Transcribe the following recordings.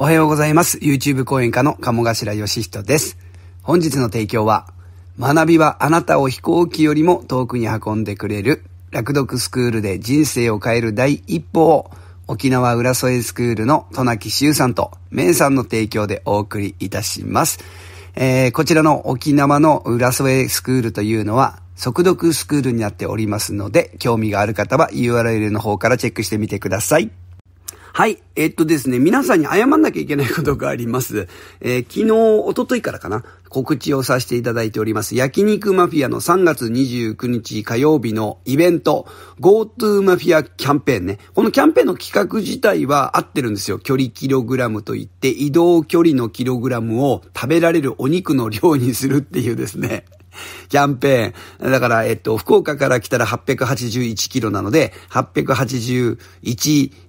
おはようございます。YouTube 講演家の鴨頭義人です。本日の提供は、学びはあなたを飛行機よりも遠くに運んでくれる、落読スクールで人生を変える第一歩を、沖縄浦添スクールの戸木修さんと、メいさんの提供でお送りいたします。えー、こちらの沖縄の浦添スクールというのは、速読スクールになっておりますので、興味がある方は URL の方からチェックしてみてください。はい。えー、っとですね、皆さんに謝んなきゃいけないことがあります。えー、昨日、おとといからかな、告知をさせていただいております。焼肉マフィアの3月29日火曜日のイベント、GoTo マフィアキャンペーンね。このキャンペーンの企画自体は合ってるんですよ。距離キログラムといって、移動距離のキログラムを食べられるお肉の量にするっていうですね。キャンペーン。だから、えっと、福岡から来たら881キロなので、881、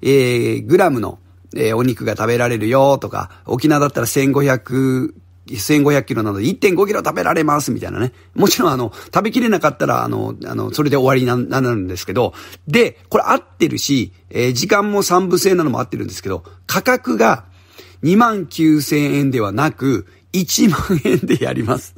えー、グラムの、えー、お肉が食べられるよとか、沖縄だったら1500、1500キロなので1.5キロ食べられますみたいなね。もちろんあの、食べきれなかったらあの、あの、それで終わりになるんですけど、で、これ合ってるし、えー、時間も3部制なのも合ってるんですけど、価格が2万9000円ではなく、1万円でやります。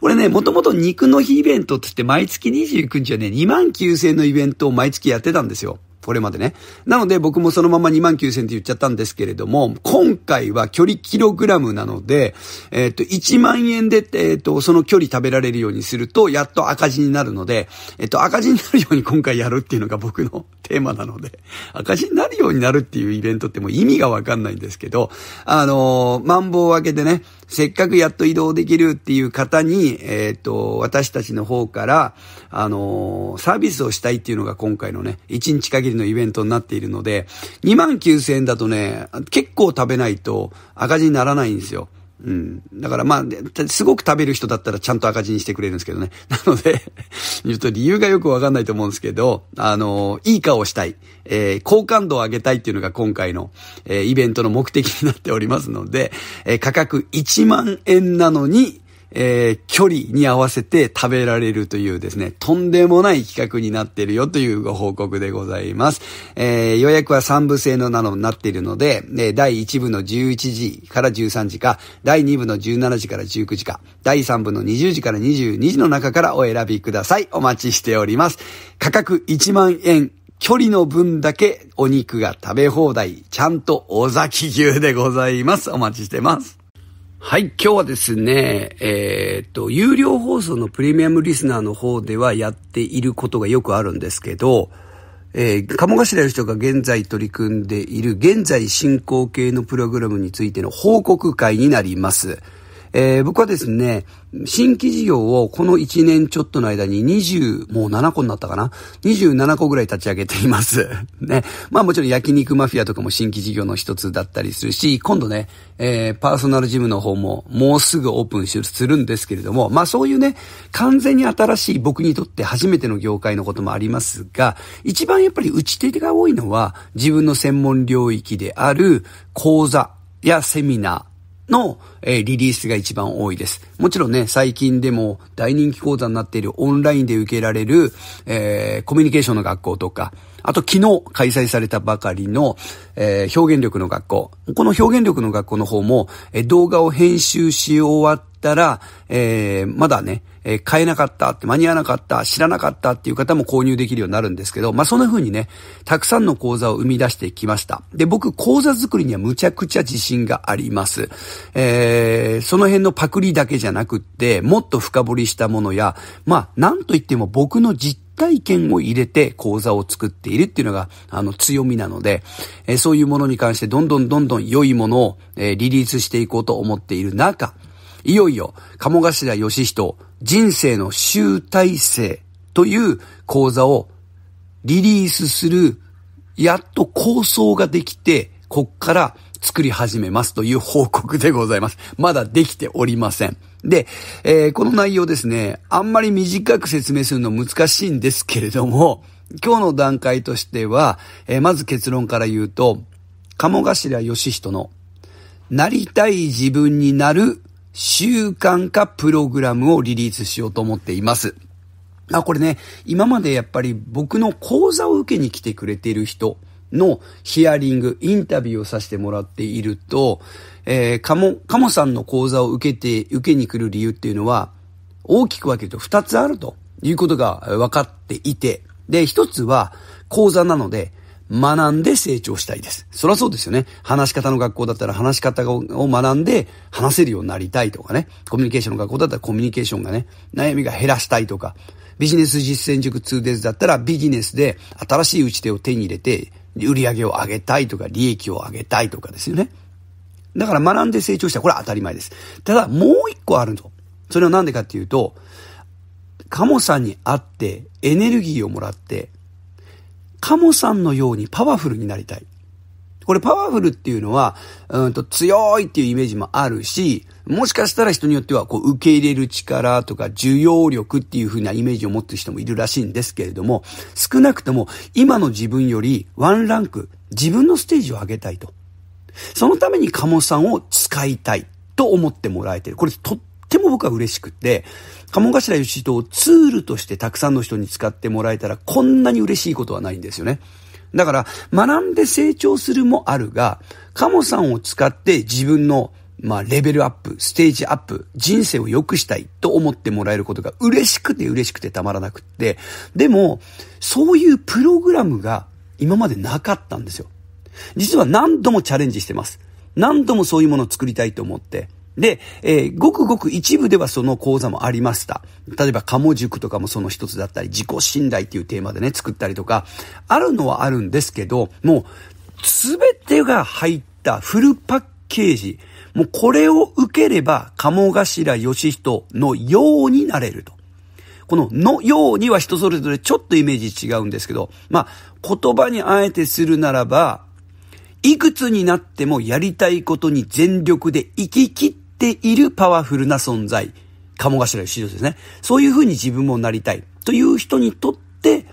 これね、もともと肉の日イベントって言って毎月29日はね、2万9000のイベントを毎月やってたんですよ。これまでね。なので僕もそのまま2万9000って言っちゃったんですけれども、今回は距離キログラムなので、えっ、ー、と、1万円で、えっ、ー、と、その距離食べられるようにすると、やっと赤字になるので、えっ、ー、と、赤字になるように今回やるっていうのが僕の テーマなので、赤字になるようになるっていうイベントってもう意味がわかんないんですけど、あのマンボウ分けでね、せっかくやっと移動できるっていう方に、えっ、と、私たちの方から、あのー、サービスをしたいっていうのが今回のね、1日限りのイベントになっているので、2万9000円だとね、結構食べないと赤字にならないんですよ。うん。だからまあ、すごく食べる人だったらちゃんと赤字にしてくれるんですけどね。なのでちょっと理由がよくわかんないと思うんですけど、あの、いい顔したい、えー、好感度を上げたいっていうのが今回の、えー、イベントの目的になっておりますので、えー、価格1万円なのに、えー、距離に合わせて食べられるというですね、とんでもない企画になっているよというご報告でございます。えー、予約は3部制のなのになっているので、え第1部の11時から13時か、第2部の17時から19時か、第3部の20時から22時の中からお選びください。お待ちしております。価格1万円距離の分だけお肉が食べ放題、ちゃんと尾崎牛でございます。お待ちしてます。はい、今日はですね、えー、っと、有料放送のプレミアムリスナーの方ではやっていることがよくあるんですけど、えー、鴨頭の人が現在取り組んでいる現在進行形のプログラムについての報告会になります。えー、僕はですね、新規事業をこの1年ちょっとの間に20、もう7個になったかな ?27 個ぐらい立ち上げています。ね。まあもちろん焼肉マフィアとかも新規事業の一つだったりするし、今度ね、えー、パーソナルジムの方ももうすぐオープンするんですけれども、まあそういうね、完全に新しい僕にとって初めての業界のこともありますが、一番やっぱり打ち手が多いのは自分の専門領域である講座やセミナーのえリリースが一番多いです。もちろんね、最近でも大人気講座になっているオンラインで受けられる、えー、コミュニケーションの学校とか、あと昨日開催されたばかりの、えー、表現力の学校。この表現力の学校の方も、えー、動画を編集し終わったら、えー、まだね、えー、買えなかったって間に合わなかった、知らなかったっていう方も購入できるようになるんですけど、まあ、そんな風にね、たくさんの講座を生み出してきました。で、僕、講座作りにはむちゃくちゃ自信があります。えーえー、その辺のパクリだけじゃなくって、もっと深掘りしたものや、まあ、なんといっても僕の実体験を入れて講座を作っているっていうのが、あの、強みなので、えー、そういうものに関してどんどんどんどん良いものを、えー、リリースしていこうと思っている中、いよいよ、鴨頭義人、人生の集大成という講座をリリースする、やっと構想ができて、こっから作り始めますという報告でございます。まだできておりません。で、えー、この内容ですね、あんまり短く説明するの難しいんですけれども、今日の段階としては、えー、まず結論から言うと、鴨頭義人の、なりたい自分になる習慣化プログラムをリリースしようと思っています。あ、これね、今までやっぱり僕の講座を受けに来てくれている人、のヒアリング、インタビューをさせてもらっていると、えー、カモ、カモさんの講座を受けて、受けに来る理由っていうのは、大きく分けると二つあるということが分かっていて、で、一つは講座なので、学んで成長したいです。そりゃそうですよね。話し方の学校だったら話し方を学んで話せるようになりたいとかね。コミュニケーションの学校だったらコミュニケーションがね、悩みが減らしたいとか。ビジネス実践塾 2days だったらビジネスで新しい打ち手を手に入れて売り上げを上げたいとか、利益を上げたいとかですよね。だから学んで成長した。これは当たり前です。ただ、もう一個あるの。それは何でかっていうと、カモさんに会ってエネルギーをもらって、カモさんのようにパワフルになりたい。これパワフルっていうのは、うんと強いっていうイメージもあるし、もしかしたら人によっては、こう、受け入れる力とか、需要力っていう風なイメージを持ってる人もいるらしいんですけれども、少なくとも、今の自分より、ワンランク、自分のステージを上げたいと。そのためにモさんを使いたいと思ってもらえてる。これ、とっても僕は嬉しくて、鴨頭義人をツールとしてたくさんの人に使ってもらえたら、こんなに嬉しいことはないんですよね。だから、学んで成長するもあるが、カモさんを使って自分のまあ、レベルアップ、ステージアップ、人生を良くしたいと思ってもらえることが嬉しくて嬉しくてたまらなくって、でも、そういうプログラムが今までなかったんですよ。実は何度もチャレンジしてます。何度もそういうものを作りたいと思って、で、えー、ごくごく一部ではその講座もありました。例えば、鴨塾とかもその一つだったり、自己信頼っていうテーマでね、作ったりとか、あるのはあるんですけど、もう、すべてが入ったフルパッケージ、もうこれを受ければ、鴨頭義人のようになれると。こののようには人それぞれちょっとイメージ違うんですけど、まあ、言葉にあえてするならば、いくつになってもやりたいことに全力で生き切っているパワフルな存在。鴨頭義弘ですね。そういう風に自分もなりたいという人にとって、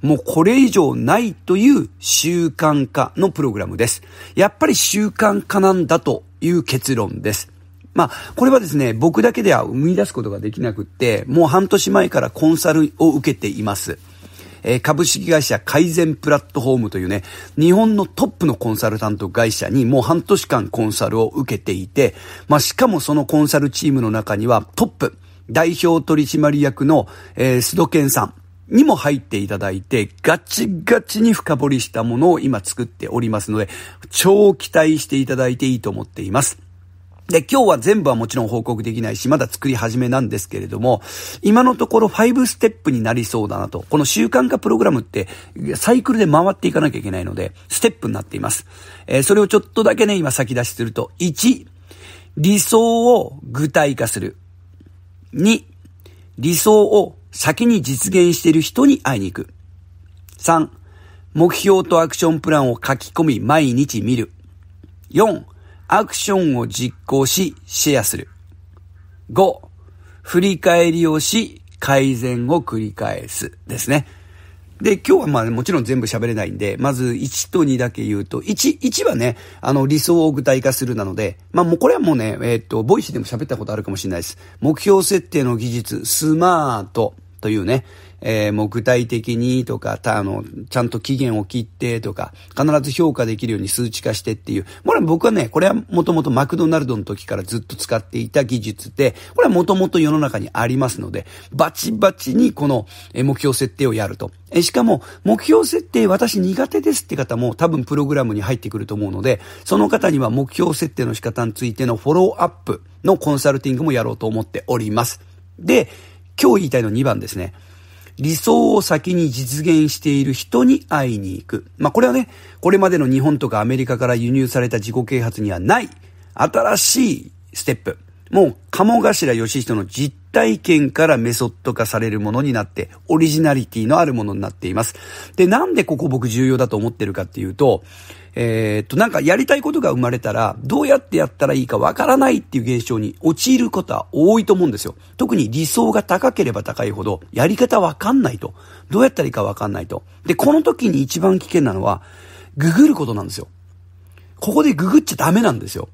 もうこれ以上ないという習慣化のプログラムです。やっぱり習慣化なんだという結論です。まあ、これはですね、僕だけでは生み出すことができなくって、もう半年前からコンサルを受けています。えー、株式会社改善プラットフォームというね、日本のトップのコンサルタント会社にもう半年間コンサルを受けていて、まあ、しかもそのコンサルチームの中にはトップ、代表取締役の、えー、須戸健さん、にも入っていただいて、ガチガチに深掘りしたものを今作っておりますので、超期待していただいていいと思っています。で、今日は全部はもちろん報告できないし、まだ作り始めなんですけれども、今のところ5ステップになりそうだなと。この習慣化プログラムって、サイクルで回っていかなきゃいけないので、ステップになっています。えー、それをちょっとだけね、今先出しすると、1、理想を具体化する。2、理想を先に実現している人に会いに行く。3、目標とアクションプランを書き込み毎日見る。4、アクションを実行し、シェアする。5、振り返りをし、改善を繰り返す。ですね。で、今日はまあもちろん全部喋れないんで、まず1と2だけ言うと、1、1はね、あの理想を具体化するなので、まあもうこれはもうね、えっ、と、ボイスでも喋ったことあるかもしれないです。目標設定の技術、スマートというね、えー、もう具体的にとか、た、あの、ちゃんと期限を切ってとか、必ず評価できるように数値化してっていう。これは僕はね、これはもともとマクドナルドの時からずっと使っていた技術で、これはもともと世の中にありますので、バチバチにこの目標設定をやると。えしかも、目標設定私苦手ですって方も多分プログラムに入ってくると思うので、その方には目標設定の仕方についてのフォローアップのコンサルティングもやろうと思っております。で、今日言いたいの2番ですね。理想を先に実現している人に会いに行く。まあ、これはね、これまでの日本とかアメリカから輸入された自己啓発にはない、新しいステップ。もう鴨頭義人の実体験からメソッド化されるものになって、オリジナリティのあるものになっています。で、なんでここ僕重要だと思ってるかっていうと、えー、っと、なんかやりたいことが生まれたら、どうやってやったらいいかわからないっていう現象に陥ることは多いと思うんですよ。特に理想が高ければ高いほど、やり方わかんないと。どうやったらいいかわかんないと。で、この時に一番危険なのは、ググることなんですよ。ここでググっちゃダメなんですよ。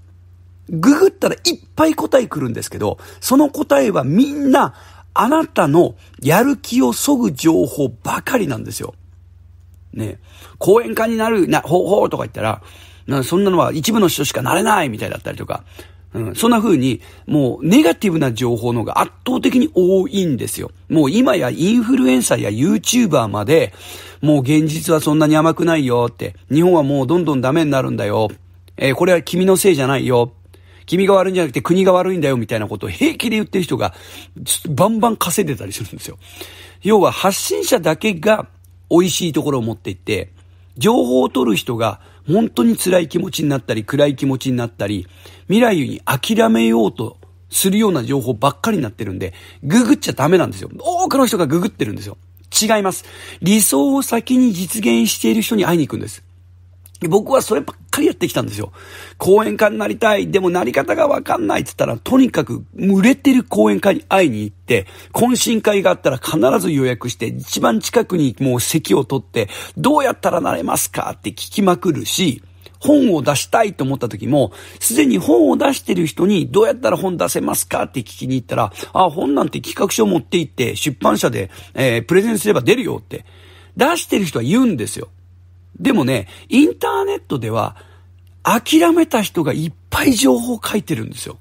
ググったらいっぱい答え来るんですけど、その答えはみんな、あなたのやる気を削ぐ情報ばかりなんですよ。ね講演家になるな方法とか言ったら、なそんなのは一部の人しかなれないみたいだったりとか、うん、そんな風に、もうネガティブな情報の方が圧倒的に多いんですよ。もう今やインフルエンサーや YouTuber まで、もう現実はそんなに甘くないよって、日本はもうどんどんダメになるんだよ。えー、これは君のせいじゃないよ。君が悪いんじゃなくて国が悪いんだよみたいなことを 平気で言ってる人が、バンバン稼いでたりするんですよ。要は発信者だけが美味しいところを持っていって、情報を取る人が本当に辛い気持ちになったり、暗い気持ちになったり、未来に諦めようとするような情報ばっかりになってるんで、ググっちゃダメなんですよ。多くの人がググってるんですよ。違います。理想を先に実現している人に会いに行くんです。僕はそればっかりやってきたんですよ。講演家になりたい。でもなり方がわかんないって言ったら、とにかく売れてる講演家に会いに行って、懇親会があったら必ず予約して、一番近くにもう席を取って、どうやったらなれますかって聞きまくるし、本を出したいと思った時も、すでに本を出してる人にどうやったら本出せますかって聞きに行ったら、あ、本なんて企画書持って行って出版社で、えー、プレゼンすれば出るよって。出してる人は言うんですよ。でもね、インターネットでは、諦めた人がいっぱい情報書いてるんですよ。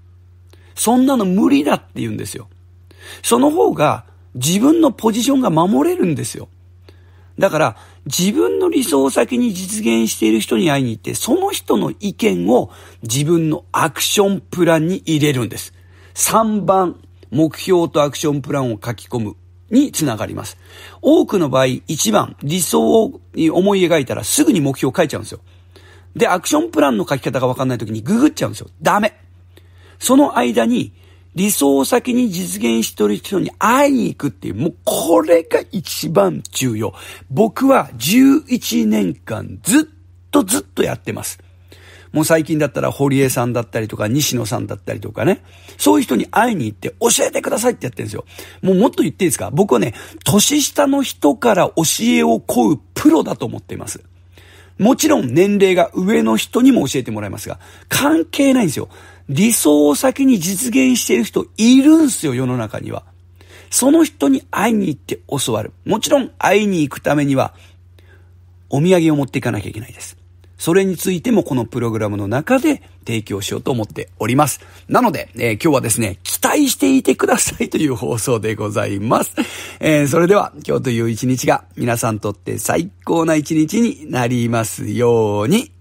そんなの無理だって言うんですよ。その方が自分のポジションが守れるんですよ。だから自分の理想を先に実現している人に会いに行って、その人の意見を自分のアクションプランに入れるんです。3番、目標とアクションプランを書き込む。につながります。多くの場合、一番、理想を思い描いたらすぐに目標を書いちゃうんですよ。で、アクションプランの書き方がわかんない時にググっちゃうんですよ。ダメ。その間に、理想を先に実現してる人に会いに行くっていう、もうこれが一番重要。僕は11年間ずっとずっとやってます。もう最近だったら堀江さんだったりとか、西野さんだったりとかね、そういう人に会いに行って教えてくださいってやってるんですよ。もうもっと言っていいですか僕はね、年下の人から教えを請うプロだと思っています。もちろん年齢が上の人にも教えてもらいますが、関係ないんですよ。理想を先に実現している人いるんすよ、世の中には。その人に会いに行って教わる。もちろん会いに行くためには、お土産を持っていかなきゃいけないです。それについてもこのプログラムの中で提供しようと思っております。なので、えー、今日はですね、期待していてくださいという放送でございます。えー、それでは今日という一日が皆さんにとって最高な一日になりますように、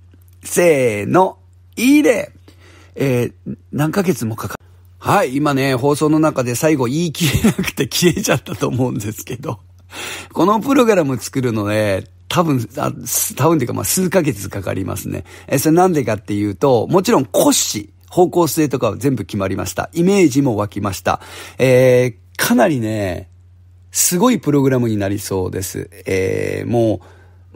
せーの、いいねえー、何ヶ月もかかる。はい、今ね、放送の中で最後言い切れなくて消えちゃったと思うんですけど。このプログラム作るのね、多分、あ多分というか、まあ、数ヶ月かかりますね。え、それなんでかっていうと、もちろん骨子、方向性とかは全部決まりました。イメージも湧きました。えー、かなりね、すごいプログラムになりそうです。えー、もう、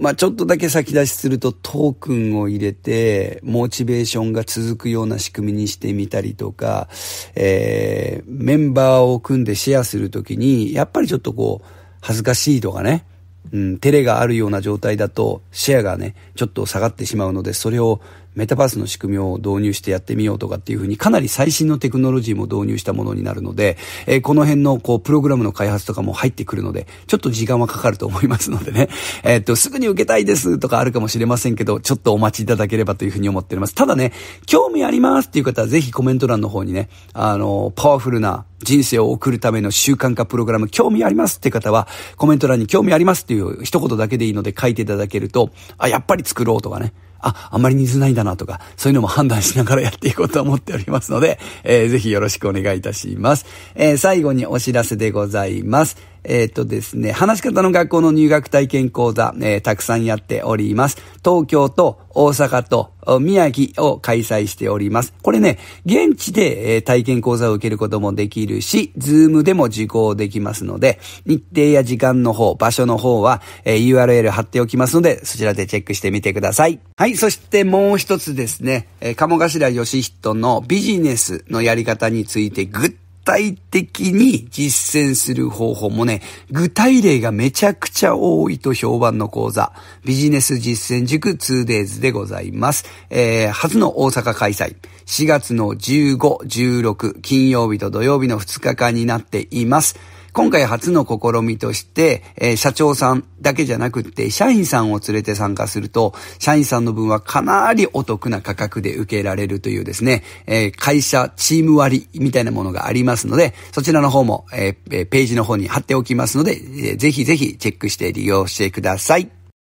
まあ、ちょっとだけ先出しするとトークンを入れて、モチベーションが続くような仕組みにしてみたりとか、えー、メンバーを組んでシェアするときに、やっぱりちょっとこう、恥ずかしいとかね、うん、照れがあるような状態だと、シェアがね、ちょっと下がってしまうので、それをメタバースの仕組みを導入してやってみようとかっていうふうに、かなり最新のテクノロジーも導入したものになるので、えー、この辺のこう、プログラムの開発とかも入ってくるので、ちょっと時間はかかると思いますのでね、えー、っと、すぐに受けたいですとかあるかもしれませんけど、ちょっとお待ちいただければというふうに思っております。ただね、興味ありますっていう方はぜひコメント欄の方にね、あの、パワフルな人生を送るための習慣化プログラム、興味ありますって方は、コメント欄に興味ありますっていう一言だけでいいので書いていただけると、あ、やっぱり作ろうとかね、あ、あんまり似ずないんだなとか、そういうのも判断しながらやっていこうと思っておりますので、えー、ぜひよろしくお願いいたします。えー、最後にお知らせでございます。えっ、ー、とですね、話し方の学校の入学体験講座、えー、たくさんやっております。東京と大阪と宮城を開催しております。これね、現地で、えー、体験講座を受けることもできるし、ズームでも受講できますので、日程や時間の方、場所の方は、えー、URL 貼っておきますので、そちらでチェックしてみてください。はい、そしてもう一つですね、えー、鴨頭義人のビジネスのやり方についてぐっ体的に実践する方法もね、具体例がめちゃくちゃ多いと評判の講座、ビジネス実践塾 2days でございます。えー、初の大阪開催、4月の15、16、金曜日と土曜日の2日間になっています。今回初の試みとして、えー、社長さんだけじゃなくて、社員さんを連れて参加すると、社員さんの分はかなりお得な価格で受けられるというですね、えー、会社チーム割みたいなものがありますので、そちらの方も、えー、ページの方に貼っておきますので、えー、ぜひぜひチェックして利用してください。